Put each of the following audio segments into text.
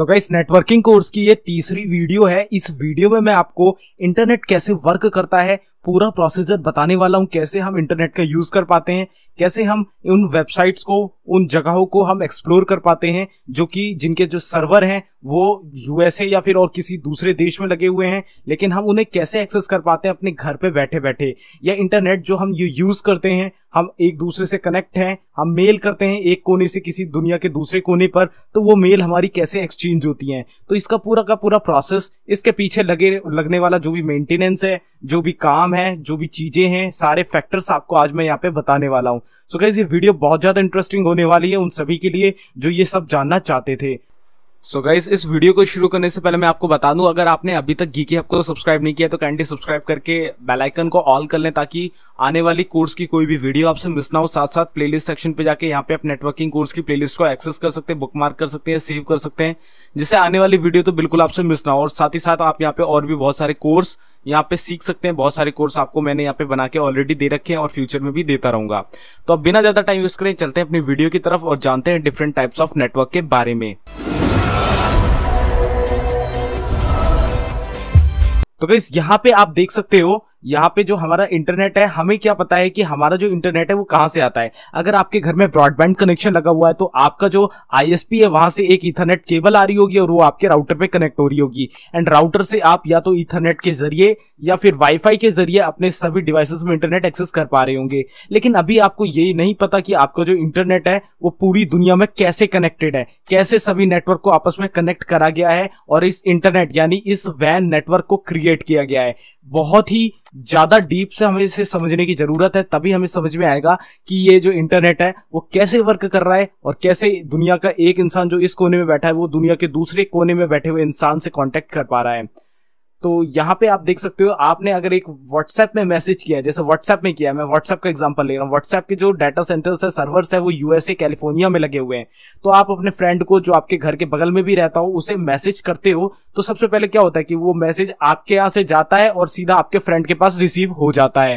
सो guys इस networking course की ये तीसरी वीडियो है इस वीडियो में मैं आपको इंटरनेट कैसे वर्क करता है पूरा प्रोसीजर बताने वाला हूँ कैसे हम इंटरनेट का यूज कर पाते हैं कैसे हम उन वेबसाइट्स को उन जगहों को हम एक्सप्लोर कर पाते हैं जो कि जिनके जो सर्वर हैं वो यूएसए या फिर और किसी दूसरे देश में लगे हुए हैं लेकिन हम उन्हें कैसे एक्सेस कर पाते हैं अपने घर पे बैठे बैठे या इंटरनेट जो हम ये यूज करते हैं हम एक दूसरे से कनेक्ट हैं हम मेल करते हैं एक कोने से किसी दुनिया के दूसरे कोने पर तो वो मेल हमारी कैसे एक्सचेंज होती है तो इसका पूरा का पूरा प्रोसेस इसके पीछे लगे लगने वाला जो भी मेंटेनेंस है जो भी काम काम है जो भी चीजें हैं सारे फैक्टर्स आपको आज मैं यहाँ पे बताने वाला हूँ सो so, गाइज ये वीडियो बहुत ज्यादा इंटरेस्टिंग होने वाली है उन सभी के लिए जो ये सब जानना चाहते थे सो so गाइज इस वीडियो को शुरू करने से पहले मैं आपको बता दूं अगर आपने अभी तक गीके ऐप को सब्सक्राइब तो नहीं किया तो कैंडी सब्सक्राइब करके बेल आइकन को ऑल कर लें ताकि आने वाली कोर्स की कोई भी वीडियो आपसे मिस ना हो साथ साथ प्लेलिस्ट सेक्शन पे जाके यहाँ पे आप नेटवर्किंग कोर्स की प्लेलिस्ट को एक्सेस कर सकते हैं बुकमार्क कर सकते हैं सेव कर सकते हैं जिससे आने वाली वीडियो तो बिल्कुल आपसे मिस ना हो और साथ ही साथ आप यहाँ पे और भी बहुत सारे कोर्स यहाँ पे सीख सकते हैं बहुत सारे कोर्स आपको मैंने यहाँ पे बना के ऑलरेडी दे रखे हैं और फ्यूचर में भी देता रहूंगा तो अब बिना ज्यादा टाइम यूज करें चलते हैं अपनी वीडियो की तरफ और जानते हैं डिफरेंट टाइप्स ऑफ नेटवर्क के बारे में तो गाइस यहाँ पे आप देख सकते हो यहाँ पे जो हमारा इंटरनेट है हमें क्या पता है कि हमारा जो इंटरनेट है वो कहाँ से आता है अगर आपके घर में ब्रॉडबैंड कनेक्शन लगा हुआ है तो आपका जो आईएसपी है वहां से एक इथरनेट केबल आ रही होगी और वो आपके राउटर पे कनेक्ट हो रही होगी एंड राउटर से आप या तो इथरनेट के जरिए या फिर वाईफाई के जरिए अपने सभी डिवाइसेस में इंटरनेट एक्सेस कर पा रहे होंगे लेकिन अभी आपको ये नहीं पता कि आपका जो इंटरनेट है वो पूरी दुनिया में कैसे कनेक्टेड है कैसे सभी नेटवर्क को आपस में कनेक्ट करा गया है और इस इंटरनेट यानी इस वैन नेटवर्क को क्रिएट किया गया है बहुत ही ज्यादा डीप से हमें इसे समझने की जरूरत है तभी हमें समझ में आएगा कि ये जो इंटरनेट है वो कैसे वर्क कर रहा है और कैसे दुनिया का एक इंसान जो इस कोने में बैठा है वो दुनिया के दूसरे कोने में बैठे हुए इंसान से कॉन्टेक्ट कर पा रहा है तो यहाँ पे आप देख सकते हो आपने अगर एक व्हाट्सएप में मैसेज किया जैसे व्हाट्सएप में किया मैं व्हाट्सएप का एग्जांपल ले रहा हूँ व्हाट्सएप के जो डाटा सेंटर्स है सर्वर्स है वो यूएसए कैलिफोर्निया में लगे हुए हैं तो आप अपने फ्रेंड को जो आपके घर के बगल में भी रहता हो उसे मैसेज करते हो तो सबसे पहले क्या होता है कि वो मैसेज आपके यहाँ से जाता है और सीधा आपके फ्रेंड के पास रिसीव हो जाता है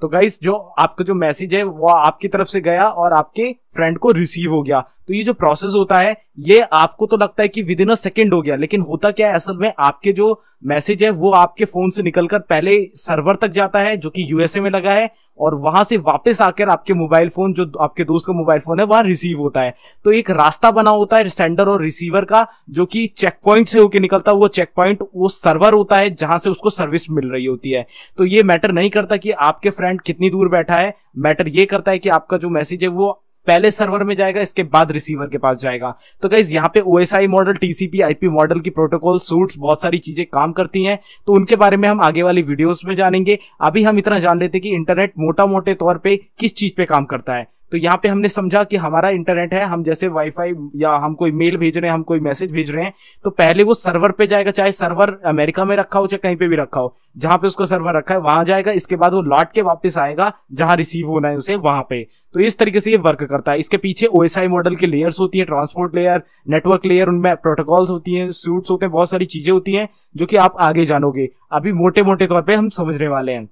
तो गाइस जो आपका जो मैसेज है वो आपकी तरफ से गया और आपके फ्रेंड को रिसीव हो गया तो ये जो प्रोसेस होता है ये आपको तो लगता है कि विद इन अ सेकेंड हो गया लेकिन होता क्या है असल में आपके जो मैसेज है वो आपके फोन से निकलकर पहले सर्वर तक जाता है जो कि यूएसए में लगा है और वहां से वापस आकर आपके मोबाइल फोन जो आपके दोस्त का मोबाइल फोन है वहां रिसीव होता है तो एक रास्ता बना होता है सेंडर और रिसीवर का जो कि चेक पॉइंट से होकर निकलता है वो चेक पॉइंट वो सर्वर होता है जहां से उसको सर्विस मिल रही होती है तो ये मैटर नहीं करता कि आपके फ्रेंड कितनी दूर बैठा है मैटर ये करता है कि आपका जो मैसेज है वो पहले सर्वर में जाएगा इसके बाद रिसीवर के पास जाएगा तो गाइज यहाँ पे OSI model TCP IP model की प्रोटोकॉल सूट्स बहुत सारी चीजें काम करती हैं तो उनके बारे में हम आगे वाली वीडियोस में जानेंगे अभी हम इतना जान लेते कि इंटरनेट मोटा मोटे तौर पर किस चीज पे काम करता है तो यहाँ पे हमने समझा कि हमारा इंटरनेट है हम जैसे वाईफाई या हम कोई मेल भेज रहे हैं हम कोई मैसेज भेज रहे हैं तो पहले वो सर्वर पे जाएगा चाहे सर्वर अमेरिका में रखा हो चाहे कहीं पे भी रखा हो जहां पे उसको सर्वर रखा है वहां जाएगा इसके बाद वो लौट के वापस आएगा जहां रिसीव होना है उसे वहां पे तो इस तरीके से ये वर्क करता है इसके पीछे ओएसआई मॉडल के लेयर्स होती है ट्रांसपोर्ट लेयर नेटवर्क लेयर उनमें प्रोटोकॉल्स होती हैं सूट्स होते हैं बहुत सारी चीजें होती हैं जो कि आप आगे जानोगे अभी मोटे मोटे तौर पर हम समझने वाले हैं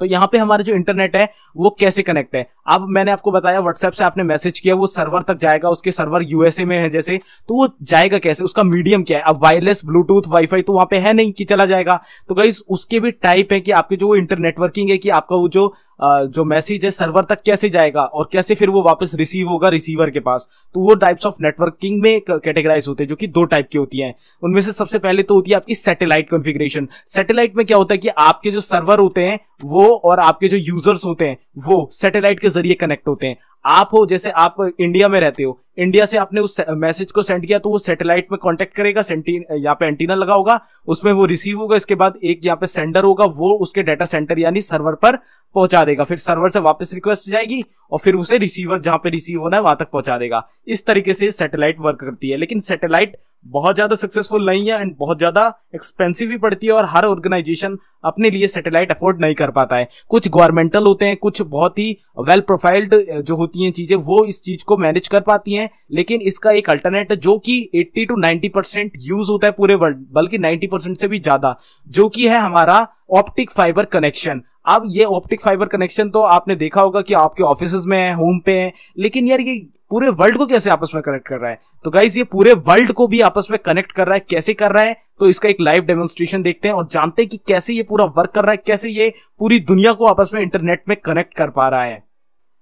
तो यहाँ पे हमारा जो इंटरनेट है वो कैसे कनेक्ट है अब मैंने आपको बताया व्हाट्सएप से आपने मैसेज किया वो सर्वर तक जाएगा उसके सर्वर यूएसए में है जैसे तो वो जाएगा कैसे उसका मीडियम क्या है अब वायरलेस ब्लूटूथ वाईफाई तो वहां पे है नहीं कि चला जाएगा तो गाइज उसके भी टाइप है कि आपके जो इंटरनेटवर्किंग है कि आपका वो जो जो मैसेज है सर्वर तक कैसे जाएगा और कैसे फिर वो वापस रिसीव होगा रिसीवर के पास तो वो टाइप्स ऑफ नेटवर्किंग में कैटेगराइज होते हैं जो कि दो टाइप की होती हैं उनमें से सबसे पहले तो होती है आपकी सैटेलाइट कॉन्फ़िगरेशन सैटेलाइट में क्या होता है कि आपके जो सर्वर होते हैं वो और आपके जो यूजर्स होते हैं वो सैटेलाइट के जरिए कनेक्ट होते हैं आप हो जैसे आप इंडिया में रहते हो इंडिया से आपने उस मैसेज को सेंड किया तो वो सैटेलाइट में कांटेक्ट करेगा यहाँ पे एंटीना लगा होगा उसमें वो रिसीव होगा इसके बाद एक यहाँ पे सेंडर होगा वो उसके डाटा सेंटर यानी सर्वर पर पहुंचा देगा फिर सर्वर से वापस रिक्वेस्ट जाएगी और फिर उसे रिसीवर जहां पे रिसीव होना है वहां तक पहुंचा देगा इस तरीके से सैटेलाइट वर्क करती है लेकिन सैटेलाइट बहुत ज्यादा सक्सेसफुल नहीं है एंड बहुत ज्यादा एक्सपेंसिव भी पड़ती है और हर ऑर्गेनाइजेशन अपने लिए सैटेलाइट अफोर्ड नहीं कर पाता है कुछ गवर्नमेंटल होते हैं कुछ बहुत ही वेल प्रोफाइल्ड जो होती हैं चीजें वो इस चीज को मैनेज कर पाती हैं लेकिन इसका एक अल्टरनेट जो कि 80 टू 90 परसेंट यूज होता है पूरे वर्ल्ड बल्कि 90 परसेंट से भी ज्यादा जो कि है हमारा ऑप्टिक फाइबर कनेक्शन अब ये ऑप्टिक फाइबर कनेक्शन तो आपने देखा होगा कि आपके ऑफिस में है होम पे है लेकिन यार ये पूरे वर्ल्ड को कैसे आपस में कनेक्ट कर रहा है तो गाइज ये पूरे वर्ल्ड को भी आपस में कनेक्ट कर रहा है कैसे कर रहा है तो इसका एक लाइव डेमोन्स्ट्रेशन देखते हैं और जानते हैं कि कैसे ये पूरा वर्क कर रहा है कैसे ये पूरी दुनिया को आपस में इंटरनेट में कनेक्ट कर पा रहा है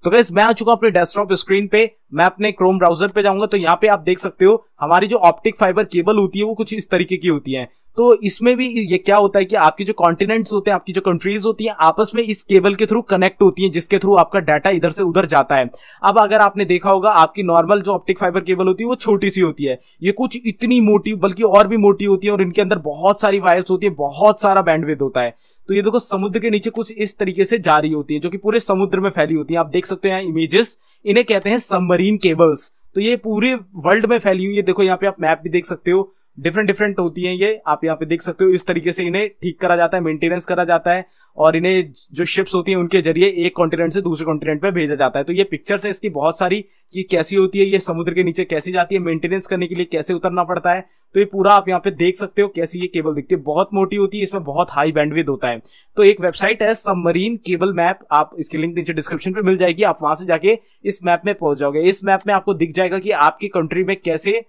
तो गैस मैं आ चुका हूं अपने डेस्कटॉप स्क्रीन पे मैं अपने क्रोम ब्राउजर पे जाऊंगा तो यहाँ पे आप देख सकते हो हमारी जो ऑप्टिक फाइबर केबल होती है वो कुछ इस तरीके की होती है तो इसमें भी ये क्या होता है कि आपके जो कॉन्टिनेंट्स होते हैं आपकी जो कंट्रीज होती हैं आपस में इस केबल के थ्रू कनेक्ट होती हैं जिसके थ्रू आपका डाटा इधर से उधर जाता है अब अगर आपने देखा होगा आपकी नॉर्मल जो ऑप्टिक फाइबर केबल होती है वो छोटी सी होती है ये कुछ इतनी मोटी बल्कि और भी मोटी होती है और इनके अंदर बहुत सारी वायर्स होती है बहुत सारा बैंडवेद होता है तो ये देखो समुद्र के नीचे कुछ इस तरीके से जारी होती है जो कि पूरे समुद्र में फैली होती है आप देख सकते हैं इमेजेस इन्हें कहते हैं सबमरीन केबल्स तो ये पूरे वर्ल्ड में फैली हुई है देखो यहाँ पे आप मैप भी देख सकते हो डिफरेंट डिफरेंट होती हैं ये आप यहाँ पे देख सकते हो इस तरीके से इन्हें ठीक करा जाता है मेंटेनेंस करा जाता है और इन्हें जो शिप्स होती हैं उनके जरिए एक कॉन्टिनेंट से दूसरे कॉन्टिनेंट पे भेजा जाता है तो ये पिक्चर्स है इसकी बहुत सारी कि कैसी होती है ये समुद्र के नीचे कैसी जाती है मेंटेनेंस करने के लिए कैसे उतरना पड़ता है तो ये पूरा आप यहाँ पे देख सकते हो कैसी ये केबल दिखती है बहुत मोटी होती है इसमें बहुत हाई बैंडविड होता है तो एक वेबसाइट है सबमरीन केबल मैप आप इसकी लिंक नीचे डिस्क्रिप्शन पे मिल जाएगी आप वहां से जाके इस मैप में पहुंच जाओगे इस मैप में आपको दिख जाएगा कि आपकी कंट्री में कैसे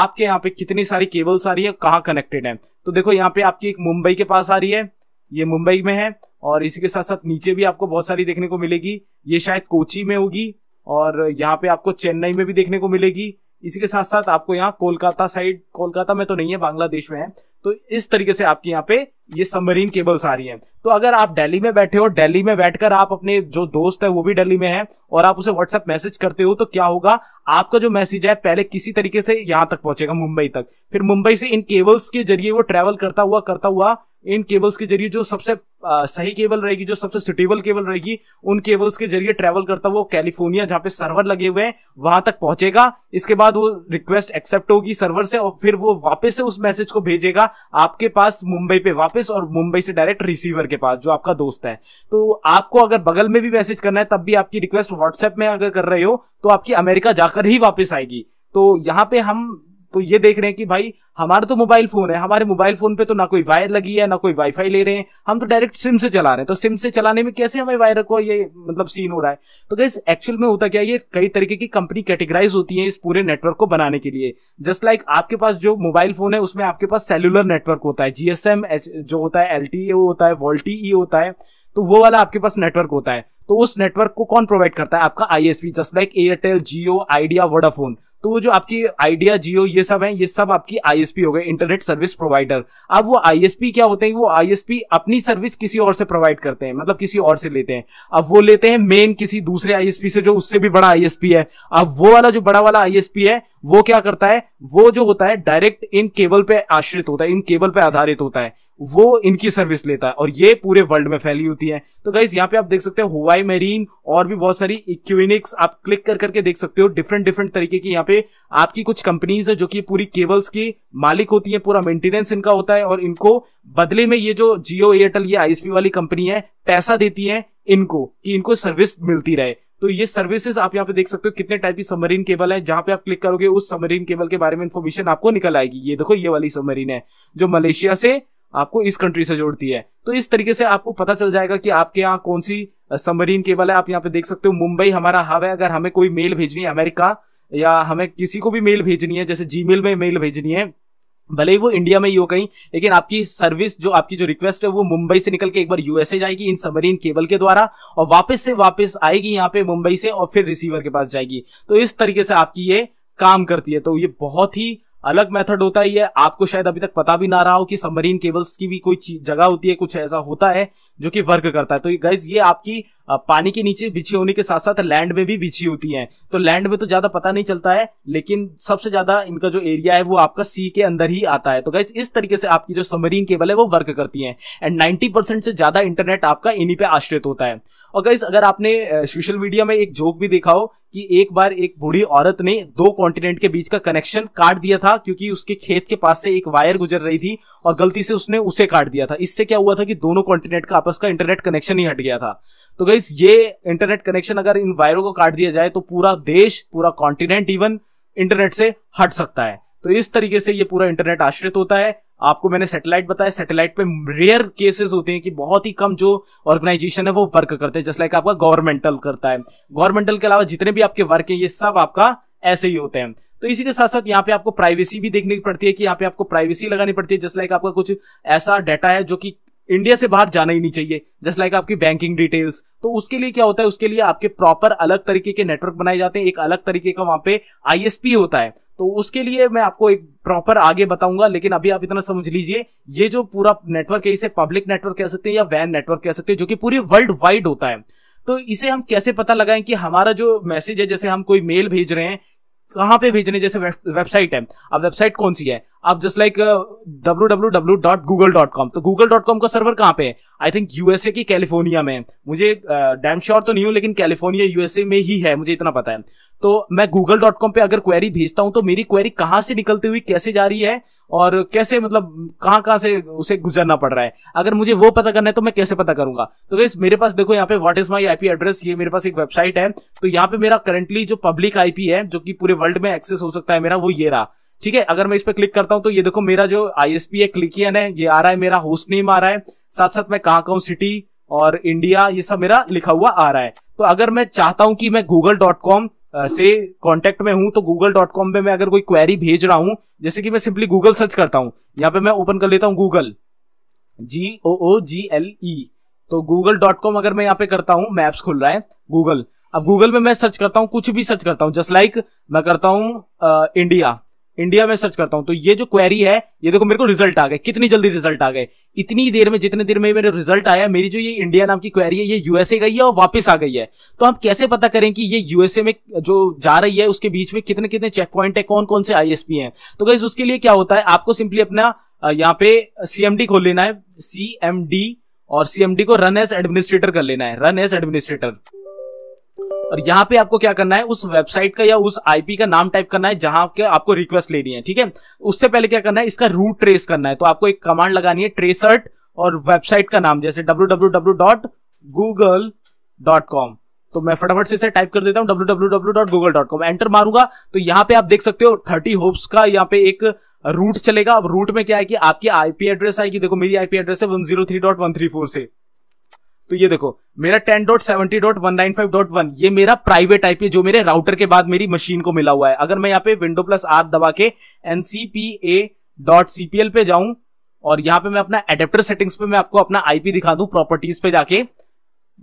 आपके यहाँ पे कितनी सारी केबल्स आ रही है कहाँ कनेक्टेड है तो देखो यहाँ पे आपकी एक मुंबई के पास आ रही है ये मुंबई में है और इसी के साथ साथ नीचे भी आपको बहुत सारी देखने को मिलेगी ये शायद कोची में होगी और यहाँ पे आपको चेन्नई में भी देखने को मिलेगी इसी के साथ साथ आपको यहाँ कोलकाता साइड कोलकाता में तो नहीं है बांग्लादेश में है तो इस तरीके से आपके यहाँ पे ये सबमरीन केबल्स आ रही हैं तो अगर आप दिल्ली में बैठे हो दिल्ली में बैठकर आप अपने जो दोस्त है वो भी दिल्ली में है और आप उसे व्हाट्सएप मैसेज करते हो तो क्या होगा आपका जो मैसेज है पहले किसी तरीके से यहां तक पहुंचेगा मुंबई तक फिर मुंबई से इन केबल्स के जरिए वो ट्रेवल करता हुआ करता हुआ इन केबल्स के जरिए जो सबसे आ, सही केबल रहेगी जो सबसे सुटेबल केबल रहेगी उन केबल्स के जरिए ट्रेवल करता हुआ कैलिफोर्निया जहां पे सर्वर लगे हुए हैं वहां तक पहुंचेगा इसके बाद वो रिक्वेस्ट एक्सेप्ट होगी सर्वर से और फिर वो वापस से उस मैसेज को भेजेगा आपके पास मुंबई पे वापस और मुंबई से डायरेक्ट रिसीवर के पास जो आपका दोस्त है तो आपको अगर बगल में भी मैसेज करना है तब भी आपकी रिक्वेस्ट व्हाट्सएप में अगर कर रहे हो तो आपकी अमेरिका जाकर ही वापस आएगी तो यहाँ पे हम तो ये देख रहे हैं कि भाई हमारा तो मोबाइल फोन है हमारे मोबाइल फोन पे तो ना कोई वायर लगी है ना कोई वाईफाई ले रहे हैं हम तो डायरेक्ट सिम से चला रहे हैं तो सिम से चलाने में कैसे हमें वायर को ये मतलब सीन हो रहा है तो गैस एक्चुअल में होता क्या ये कई तरीके की कंपनी कैटेगराइज होती है इस पूरे नेटवर्क को बनाने के लिए जस्ट लाइक आपके पास जो मोबाइल फोन है उसमें आपके पास सेलुलर नेटवर्क होता है जीएसएम जो होता है एल e होता है वोल्टी e होता है तो वो वाला आपके पास नेटवर्क होता है तो उस नेटवर्क को कौन प्रोवाइड करता है आपका ISP just like Airtel Jio Idea Vodafone तो जो आपकी आइडिया जियो ये सब है ये सब आपकी आईएसपी हो गए इंटरनेट सर्विस प्रोवाइडर अब वो आईएसपी क्या होते हैं वो आईएसपी अपनी सर्विस किसी और से प्रोवाइड करते हैं मतलब किसी और से लेते हैं अब वो लेते हैं मेन किसी दूसरे आईएसपी से जो उससे भी बड़ा आईएसपी है अब वो वाला जो बड़ा वाला आईएसपी है वो क्या करता है वो जो होता है डायरेक्ट इन केबल पे आश्रित होता है इन केबल पे आधारित होता है वो इनकी सर्विस लेता है और ये पूरे वर्ल्ड में फैली होती है तो गाइज यहाँ पे आप देख सकते हो हुआई मेरीन और भी बहुत सारी इक्विनिक्स आप क्लिक कर करके देख सकते हो डिफरेंट डिफरेंट तरीके की यहाँ पे आपकी कुछ कंपनीज है जो कि पूरी केबल्स की मालिक होती है पूरा मेंटेनेंस इनका होता है और इनको बदले में ये जो जियो एयरटेल ये आईएसपी वाली कंपनी है पैसा देती है इनको कि इनको सर्विस मिलती रहे तो ये सर्विसेज आप यहाँ पे देख सकते हो कितने टाइप की सबमरीन केबल है जहां पे आप क्लिक करोगे उस सबमरीन केबल के बारे में इन्फॉर्मेशन आपको निकल आएगी ये देखो ये वाली सबमरीन है जो मलेशिया से आपको इस कंट्री से जोड़ती है तो इस तरीके से आपको पता चल जाएगा कि आपके यहाँ कौन सी सबमरीन केबल है आप यहाँ पे देख सकते हो मुंबई हमारा हब है अगर हमें कोई मेल भेजनी है अमेरिका या हमें किसी को भी मेल भेजनी है जैसे जी में मेल भेजनी है भले ही वो इंडिया में ही हो कहीं लेकिन आपकी सर्विस जो आपकी जो रिक्वेस्ट है वो मुंबई से निकल के एक बार यूएसए जाएगी इन सबमरीन केबल के द्वारा और वापस से वापस आएगी यहाँ पे मुंबई से और फिर रिसीवर के पास जाएगी तो इस तरीके से आपकी ये काम करती है तो ये बहुत ही अलग मेथड होता ही है आपको शायद अभी तक पता भी ना रहा हो कि सबमरीन केबल्स की भी कोई जगह होती है कुछ ऐसा होता है जो कि वर्क करता है तो गाइज ये आपकी पानी के नीचे बिछी होने के साथ साथ लैंड में भी बिछी होती है तो लैंड में तो ज्यादा पता नहीं चलता है लेकिन सबसे ज्यादा इनका जो एरिया है वो आपका सी के अंदर ही आता है तो गाइज इस तरीके से आपकी जो सबमरीन केबल है वो वर्क करती है एंड नाइन्टी से ज्यादा इंटरनेट आपका इन्हीं पे आश्रित होता है और गाइज अगर आपने सोशल मीडिया में एक जोक भी देखा हो कि एक बार एक बूढ़ी औरत ने दो कॉन्टिनेंट के बीच का कनेक्शन काट दिया था क्योंकि उसके खेत के पास से एक वायर गुजर रही थी और गलती से उसने उसे काट दिया था इससे क्या हुआ था कि दोनों कॉन्टिनेंट का आपस का इंटरनेट कनेक्शन ही हट गया था तो गई ये इंटरनेट कनेक्शन अगर इन वायरों को काट दिया जाए तो पूरा देश पूरा कॉन्टिनेंट इवन इंटरनेट से हट सकता है तो इस तरीके से ये पूरा इंटरनेट आश्रित होता है आपको मैंने सैटेलाइट बताया सैटेलाइट पे रेयर केसेस होते हैं कि बहुत ही कम जो ऑर्गेनाइजेशन है वो वर्क करते हैं जस्ट लाइक आपका गवर्नमेंटल करता है गवर्नमेंटल के अलावा जितने भी आपके वर्क है ये सब आपका ऐसे ही होते हैं तो इसी के साथ साथ यहाँ पे आपको प्राइवेसी भी देखने की पड़ती है कि यहाँ पे आपको प्राइवेसी लगानी पड़ती है जस्ट लाइक आपका कुछ ऐसा डाटा है जो कि इंडिया से बाहर जाना ही नहीं चाहिए जस्ट लाइक आपकी बैंकिंग डिटेल्स तो उसके लिए क्या होता है उसके लिए आपके प्रॉपर अलग तरीके के नेटवर्क बनाए जाते हैं एक अलग तरीके का वहां पे आईएसपी होता है तो उसके लिए मैं आपको एक प्रॉपर आगे बताऊंगा लेकिन अभी आप इतना समझ लीजिए ये जो पूरा नेटवर्क है इसे पब्लिक नेटवर्क कह सकते हैं या वैन नेटवर्क कह सकते हैं जो कि पूरी वर्ल्ड वाइड होता है तो इसे हम कैसे पता लगाएं कि हमारा जो मैसेज है जैसे हम कोई मेल भेज रहे हैं कहाँ पे भेजने जैसे वेबसाइट है अब वेबसाइट कौन सी है अब just like W W W dot Google dot com तो गूगल डॉट कॉम का सर्वर कहाँ पे है आई थिंक यूएसए की कैलिफोर्निया में मुझे डैम uh, श्योर तो नहीं हूँ लेकिन कैलिफोर्निया यूएसए में ही है मुझे इतना पता है तो मैं गूगल डॉट कॉम पे अगर क्वेरी भेजता हूँ तो मेरी क्वेरी कहाँ से निकलती हुई कैसे जा रही है और कैसे मतलब कहाँ कहाँ से उसे गुजरना पड़ रहा है अगर मुझे वो पता करना है तो मैं कैसे पता करूंगा तो गैस मेरे पास देखो यहाँ पे what is my IP address ये मेरे पास एक वेबसाइट है तो यहाँ पे मेरा करंटली जो पब्लिक आईपी है जो कि पूरे वर्ल्ड में एक्सेस हो सकता है मेरा वो ये रहा ठीक है अगर मैं इस पर क्लिक करता हूँ तो ये देखो मेरा जो आईएसपी है क्लिकियन है ये आ रहा है मेरा होस्ट नेम आ रहा है साथ साथ मैं कहाँ का सिटी और इंडिया ये सब मेरा लिखा हुआ आ रहा है तो अगर मैं चाहता हूँ कि मैं गूगल डॉट कॉम से कॉन्टेक्ट में हूं तो गूगल डॉट कॉम पे मैं अगर कोई क्वेरी भेज रहा हूं जैसे कि मैं सिंपली गूगल सर्च करता हूं यहाँ पे मैं ओपन कर लेता हूं गूगल जी ओ ओ जी एल ई तो गूगल डॉट कॉम अगर मैं यहाँ पे करता हूँ मैप्स खुल रहा है गूगल अब गूगल में मैं सर्च करता हूँ कुछ भी सर्च करता हूँ जस्ट लाइक मैं करता हूँ इंडिया इंडिया में सर्च करता हूं तो ये जो क्वेरी है ये देखो मेरे को रिजल्ट आ गए कितनी जल्दी रिजल्ट आ गए इतनी देर में जितने देर में मेरे रिजल्ट आया मेरी जो ये इंडिया नाम की क्वेरी है ये यूएसए गई है और वापस आ गई है तो हम कैसे पता करें कि ये यूएसए में जो जा रही है उसके बीच में कितने कितने चेक पॉइंट है कौन कौन से आईएसपी हैं तो गाइज उसके लिए क्या होता है आपको सिंपली अपना यहाँ पे सीएमडी खोल लेना है सीएमडी और सीएमडी को रन एज एडमिनिस्ट्रेटर कर लेना है रन एज एडमिनिस्ट्रेटर और यहाँ पे आपको क्या करना है उस वेबसाइट का या उस आईपी का नाम टाइप करना है जहां के आपको रिक्वेस्ट लेनी है ठीक है उससे पहले क्या करना है इसका रूट ट्रेस करना है तो आपको एक कमांड लगानी है ट्रेसर्ट और वेबसाइट का नाम जैसे www.google.com तो मैं फटाफट से इसे टाइप कर देता हूं www.google.com एंटर मारूंगा तो यहाँ पे आप देख सकते हो थर्टी होप्स का यहाँ पे एक रूट चलेगा अब रूट में क्या है कि आपकी आईपी एड्रेस आएगी देखो मेरी आईपी एड्रेस है one zero three dot one three four से तो ये देखो मेरा ten dot seventy dot one nine five dot one ये मेरा प्राइवेट आईपी जो मेरे राउटर के बाद मेरी मशीन को मिला हुआ है अगर मैं यहाँ पे विंडो प्लस आर दबा के एनसीपीए डॉट सीपीएल पे जाऊं और यहाँ पे मैं अपना एडेप्टर सेटिंग्स पे मैं आपको अपना आईपी दिखा दू प्रॉपर्टीज पे जाके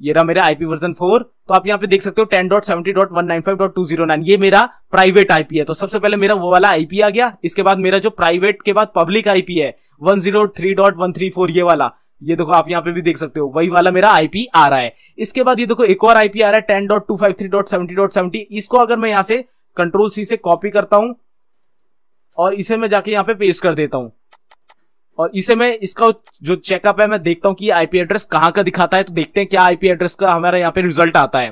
ये रहा मेरा आईपी वर्जन फोर तो आप यहाँ पे देख सकते हो ten dot seventy dot one nine five dot two zero nine ये मेरा प्राइवेट आईपी है तो सबसे पहले मेरा वो वाला आईपी आ गया इसके बाद मेरा जो प्राइवेट के बाद पब्लिक आईपी है one zero three dot one three four ये वाला ये देखो आप यहाँ पे भी देख सकते हो वही वाला मेरा आईपी आ रहा है इसके बाद ये देखो एक और आईपी आ रहा है ten dot two five three इसको अगर मैं यहाँ से कंट्रोल सी से कॉपी करता हूं और इसे मैं जाके यहाँ पे पेस्ट कर देता हूं और इसे मैं इसका जो चेकअप है मैं देखता हूँ कि आईपी एड्रेस कहाँ का दिखाता है तो देखते हैं क्या आईपी एड्रेस का हमारा यहाँ पे रिजल्ट आता है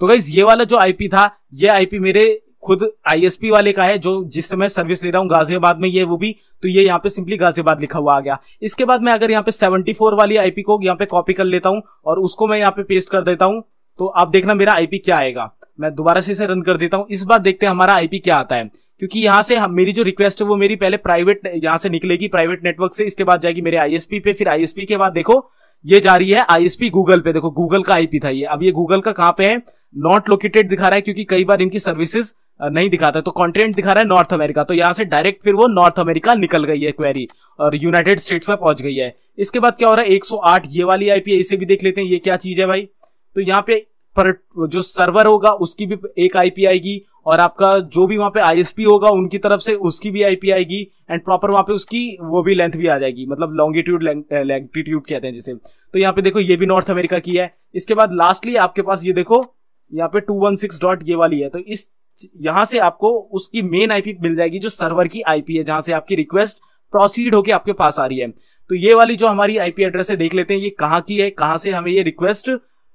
तो गाइज ये वाला जो आईपी था ये आईपी मेरे खुद आईएसपी वाले का है जो जिस समय सर्विस ले रहा हूँ गाजियाबाद में ये वो भी तो ये यहाँ पे सिंपली गाजियाबाद लिखा हुआ आ गया इसके बाद मैं अगर यहाँ पे 74 वाली आईपी को यहाँ पे कॉपी कर लेता हूँ और उसको मैं यहाँ पे पेस्ट कर देता हूँ तो आप देखना मेरा आईपी क्या आएगा मैं दोबारा से इसे रन कर देता हूँ इस बार देखते हैं हमारा आईपी क्या आता है क्योंकि यहाँ से हम, मेरी जो रिक्वेस्ट है वो मेरी पहले प्राइवेट यहाँ से निकलेगी प्राइवेट नेटवर्क से इसके बाद जाएगी मेरे आईएसपी पे फिर आईएसपी के बाद देखो ये जा रही है आईएसपी गूगल पे देखो गूगल का आईपी था ये अब ये गूगल का कहाँ पे है नॉट लोकेटेड दिखा रहा है क्योंकि कई बार इनकी सर्विसेज नहीं दिखाता तो कॉन्टिनेंट दिखा रहा है नॉर्थ अमेरिका तो यहाँ से डायरेक्ट फिर वो नॉर्थ अमेरिका निकल गई है क्वेरी और यूनाइटेड स्टेट्स में पहुंच गई है इसके बाद क्या हो रहा है 108 ये वाली आईपी है इसे भी देख लेते हैं ये क्या चीज है भाई तो यहाँ पे पर जो सर्वर होगा उसकी भी एक आईपी आएगी और आपका जो भी वहां पे आईएसपी होगा उनकी तरफ से उसकी भी आईपी आएगी एंड प्रॉपर वहां पे उसकी वो भी लेंथ भी आ जाएगी मतलब लॉन्गिट्यूड लैंगिट्यूड कहते हैं जिसे तो यहाँ पे देखो ये भी नॉर्थ अमेरिका की है इसके बाद लास्टली आपके पास ये देखो यहाँ पे टू वन सिक्स डॉट ये वाली है तो इस यहां से आपको उसकी मेन आईपी मिल जाएगी जो सर्वर की आईपी है जहां से आपकी रिक्वेस्ट प्रोसीड होके आपके पास आ रही है तो ये वाली जो हमारी आईपी एड्रेस है देख लेते हैं ये कहाँ की है कहां से हमें ये रिक्वेस्ट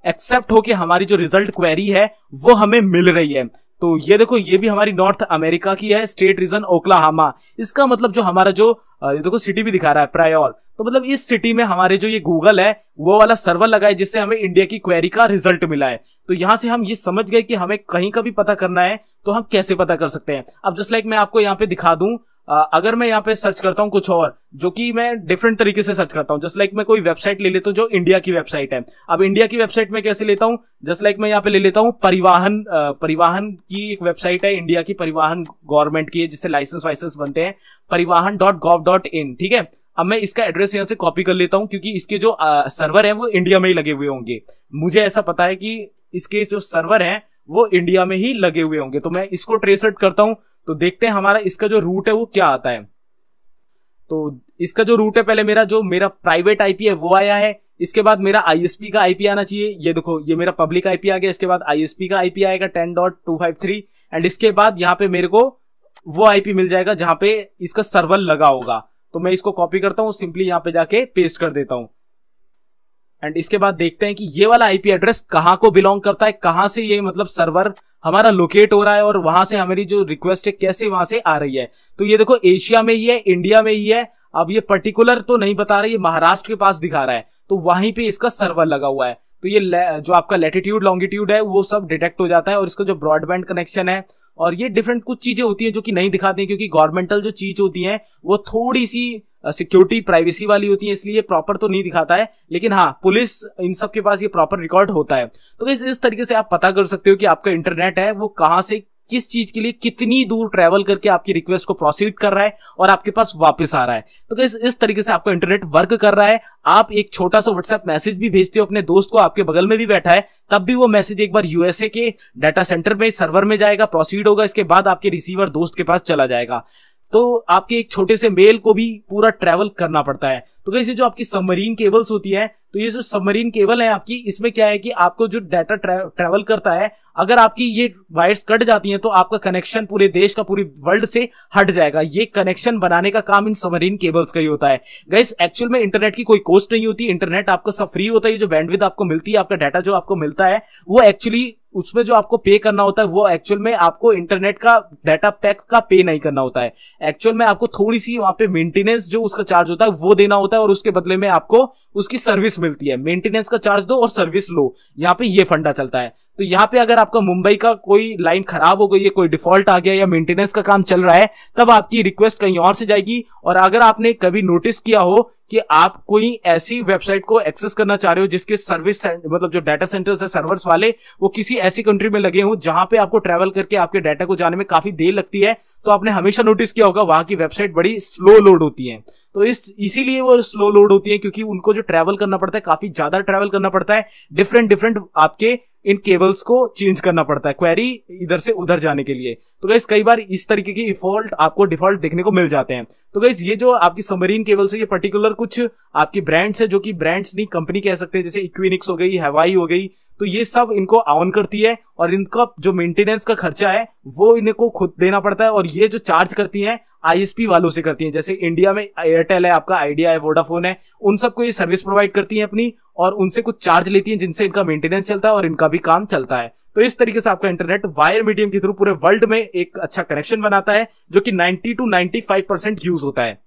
एक्सेप्ट होके हमारी जो रिजल्ट क्वेरी है वो हमें मिल रही है तो ये देखो ये भी हमारी नॉर्थ अमेरिका की है स्टेट रीजन ओक्लाहामा इसका मतलब जो हमारा जो ये देखो सिटी भी दिखा रहा है प्रायोर तो मतलब इस सिटी में हमारे जो ये गूगल है वो वाला सर्वर लगा है जिससे हमें इंडिया की क्वेरी का रिजल्ट मिला है तो यहाँ से हम ये समझ गए कि हमें कहीं का भी पता करना है तो हम कैसे पता कर सकते हैं अब जस्ट लाइक मैं आपको यहाँ पे दिखा दूं अगर मैं यहाँ पे सर्च करता हूँ कुछ और जो कि मैं डिफरेंट तरीके से सर्च करता हूँ जस्ट लाइक मैं कोई वेबसाइट ले लेता हूँ जो इंडिया की वेबसाइट है अब इंडिया की वेबसाइट में कैसे लेता हूँ जस्ट लाइक मैं यहाँ पे ले लेता हूँ परिवहन परिवहन की एक वेबसाइट है इंडिया की परिवहन गवर्नमेंट की है जिससे लाइसेंस वाइसेंस बनते हैं परिवहन डॉट गॉव डॉट इन ठीक है अब मैं इसका एड्रेस यहाँ से कॉपी कर लेता हूँ क्योंकि इसके जो आ, सर्वर है वो इंडिया में ही लगे हुए होंगे मुझे ऐसा पता है कि इसके जो सर्वर है वो इंडिया में ही लगे हुए होंगे तो मैं इसको ट्रेस करता हूँ तो देखते हैं हमारा इसका जो रूट है वो क्या आता है तो इसका जो रूट है पहले मेरा जो मेरा प्राइवेट आईपी है वो आया है इसके बाद मेरा आईएसपी का आईपी आना चाहिए ये देखो ये मेरा पब्लिक आईपी आ गया इसके बाद आईएसपी का आईपी आएगा ten dot two five three and इसके बाद यहाँ पे मेरे को वो आईपी मिल जाएगा जहां पे इसका सर्वर लगा होगा तो मैं इसको कॉपी करता हूँ सिंपली यहाँ पे जाके पेस्ट कर देता हूँ एंड इसके बाद देखते हैं कि ये वाला आईपी एड्रेस कहाँ को बिलोंग करता है कहाँ से ये मतलब सर्वर हमारा लोकेट हो रहा है और वहां से हमारी जो रिक्वेस्ट है कैसे वहां से आ रही है तो ये देखो एशिया में ही है इंडिया में ही है अब ये पर्टिकुलर तो नहीं बता रहा ये महाराष्ट्र के पास दिखा रहा है तो वहीं पे इसका सर्वर लगा हुआ है तो ये जो आपका लेटिट्यूड लॉन्गिट्यूड है वो सब डिटेक्ट हो जाता है और इसका जो ब्रॉडबैंड कनेक्शन है और ये डिफरेंट कुछ चीजें होती हैं जो कि नहीं दिखाती क्योंकि गवर्नमेंटल जो चीज होती है वो थोड़ी सी सिक्योरिटी प्राइवेसी वाली होती है इसलिए प्रॉपर तो नहीं दिखाता है लेकिन हाँ पुलिस इन सब के पास ये प्रॉपर रिकॉर्ड होता है तो इस इस तरीके से आप पता कर सकते हो कि आपका इंटरनेट है वो कहाँ से किस चीज के लिए कितनी दूर ट्रेवल करके आपकी रिक्वेस्ट को प्रोसीड कर रहा है और आपके पास वापस आ रहा है तो इस इस तरीके से आपका इंटरनेट वर्क कर रहा है आप एक छोटा सा व्हाट्सएप मैसेज भी भेजते हो अपने दोस्त को आपके बगल में भी बैठा है तब भी वो मैसेज एक बार यूएसए के डाटा सेंटर में सर्वर में जाएगा प्रोसीड होगा इसके बाद आपके रिसीवर दोस्त के पास चला जाएगा तो आपके एक छोटे से मेल को भी पूरा ट्रेवल करना पड़ता है तो कैसे जो आपकी सबमरीन केबल्स होती है तो ये जो सबमरीन केबल है आपकी इसमें क्या है कि आपको जो डाटा ट्रेवल करता है अगर आपकी ये वायर्स कट जाती हैं तो आपका कनेक्शन पूरे देश का पूरी वर्ल्ड से हट जाएगा ये कनेक्शन बनाने का काम इन सबमरीन केबल्स का ही होता है गाइस एक्चुअल में इंटरनेट की कोई कॉस्ट नहीं होती इंटरनेट आपका सब फ्री होता है जो बैंडविथ आपको मिलती है आपका डाटा जो आपको मिलता है वो एक्चुअली उसमें जो आपको पे करना होता है वो एक्चुअल में आपको इंटरनेट का डाटा पैक का पे नहीं करना होता है एक्चुअल में आपको थोड़ी सी वहां पे मेंटेनेंस जो उसका चार्ज होता है वो देना होता है और उसके बदले में आपको उसकी सर्विस मिलती है मेंटेनेंस का चार्ज दो और सर्विस लो यहाँ पे ये फंडा चलता है तो यहाँ पे अगर आपका मुंबई का कोई लाइन खराब हो गई है कोई डिफॉल्ट आ गया या मेंटेनेंस का काम चल रहा है तब आपकी रिक्वेस्ट कहीं और से जाएगी और अगर आपने कभी नोटिस किया हो कि आप कोई ऐसी वेबसाइट को एक्सेस करना चाह रहे हो जिसके सर्विस मतलब जो डाटा सेंटर्स है सर्वर्स वाले वो किसी ऐसी कंट्री में लगे हों जहां पे आपको ट्रैवल करके आपके डाटा को जाने में काफी देर लगती है तो आपने हमेशा नोटिस किया होगा वहां की वेबसाइट बड़ी स्लो लोड होती है तो इस इसीलिए वो स्लो लोड होती है क्योंकि उनको जो ट्रैवल करना पड़ता है काफी ज्यादा ट्रैवल करना पड़ता है डिफरेंट डिफरेंट आपके इन केबल्स को चेंज करना पड़ता है क्वेरी इधर से उधर जाने के लिए तो गैस कई बार इस तरीके की डिफॉल्ट आपको डिफॉल्ट देखने को मिल जाते हैं तो गैस ये जो आपकी सबमरीन केबल्स है ये पर्टिकुलर कुछ आपकी ब्रांड्स है जो कि ब्रांड्स नहीं कंपनी कह सकते हैं जैसे इक्विनिक्स हो गई हवाई हो गई तो ये सब इनको ऑन करती है और इनका जो मेंटेनेंस का खर्चा है वो इनको खुद देना पड़ता है और ये जो चार्ज करती है आईएसपी वालों से करती है जैसे इंडिया में एयरटेल है आपका आइडिया है वोडाफोन है उन सबको ये सर्विस प्रोवाइड करती है अपनी और उनसे कुछ चार्ज लेती है जिनसे इनका मेंटेनेंस चलता है और इनका भी काम चलता है तो इस तरीके से आपका इंटरनेट वायर मीडियम के थ्रू पूरे वर्ल्ड में एक अच्छा कनेक्शन बनाता है जो कि 90 टू 95 परसेंट यूज होता है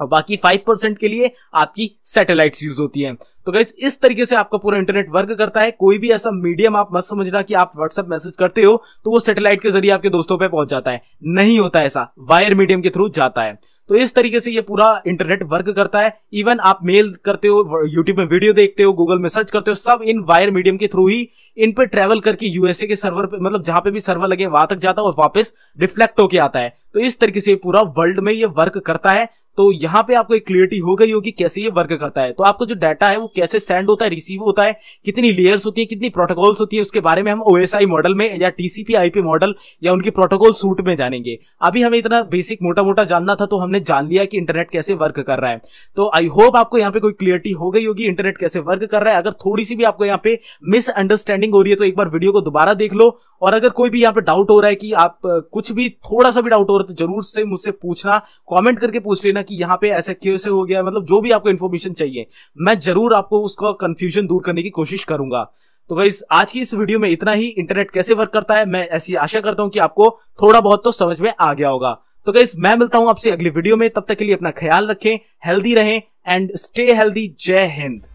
और बाकी फाइव परसेंट के लिए आपकी सैटेलाइट्स यूज होती हैं तो गाइज इस तरीके से आपका पूरा इंटरनेट वर्क करता है कोई भी ऐसा मीडियम आप मत समझना कि आप व्हाट्सएप मैसेज करते हो तो वो सैटेलाइट के जरिए आपके दोस्तों पे पहुंच जाता है नहीं होता ऐसा वायर मीडियम के थ्रू जाता है तो इस तरीके से ये पूरा इंटरनेट वर्क करता है इवन आप मेल करते हो यूट्यूब में वीडियो देखते हो गूगल में सर्च करते हो सब इन वायर मीडियम के थ्रू ही इन पर ट्रेवल करके यूएसए के सर्वर पे मतलब जहां पे भी सर्वर लगे वहां तक जाता है और वापस रिफ्लेक्ट होके आता है तो इस तरीके से पूरा वर्ल्ड में ये वर्क करता है तो यहाँ पे आपको एक क्लियरिटी हो गई होगी कैसे ये वर्क करता है तो आपको जो डाटा है वो कैसे सेंड होता है रिसीव होता है कितनी लेयर्स होती है कितनी प्रोटोकॉल्स होती है उसके बारे में हम आई मॉडल में या टीसीपी आईपी मॉडल या उनकी प्रोटोकॉल सूट में जानेंगे अभी हमें इतना बेसिक मोटा मोटा जानना था तो हमने जान लिया कि इंटरनेट कैसे वर्क कर रहा है तो आई होप आपको यहाँ पे कोई क्लियरिटी हो गई होगी इंटरनेट कैसे वर्क कर रहा है अगर थोड़ी सी भी आपको यहाँ पे मिसअंडरस्टैंडिंग हो रही है तो एक बार वीडियो को दोबारा देख लो और अगर कोई भी यहाँ पे डाउट हो रहा है कि आप कुछ भी थोड़ा सा भी डाउट हो रहा है तो जरूर से मुझसे पूछना कमेंट करके पूछ लेना कि यहाँ पे ऐसा कैसे हो गया मतलब जो भी आपको इन्फॉर्मेशन चाहिए मैं जरूर आपको उसका कंफ्यूजन दूर करने की कोशिश करूंगा तो भाई आज की इस वीडियो में इतना ही इंटरनेट कैसे वर्क करता है मैं ऐसी आशा करता हूँ कि आपको थोड़ा बहुत तो समझ में आ गया होगा तो गाइस मैं मिलता हूं आपसे अगली वीडियो में तब तक के लिए अपना ख्याल रखें हेल्दी रहें एंड स्टे हेल्दी जय हिंद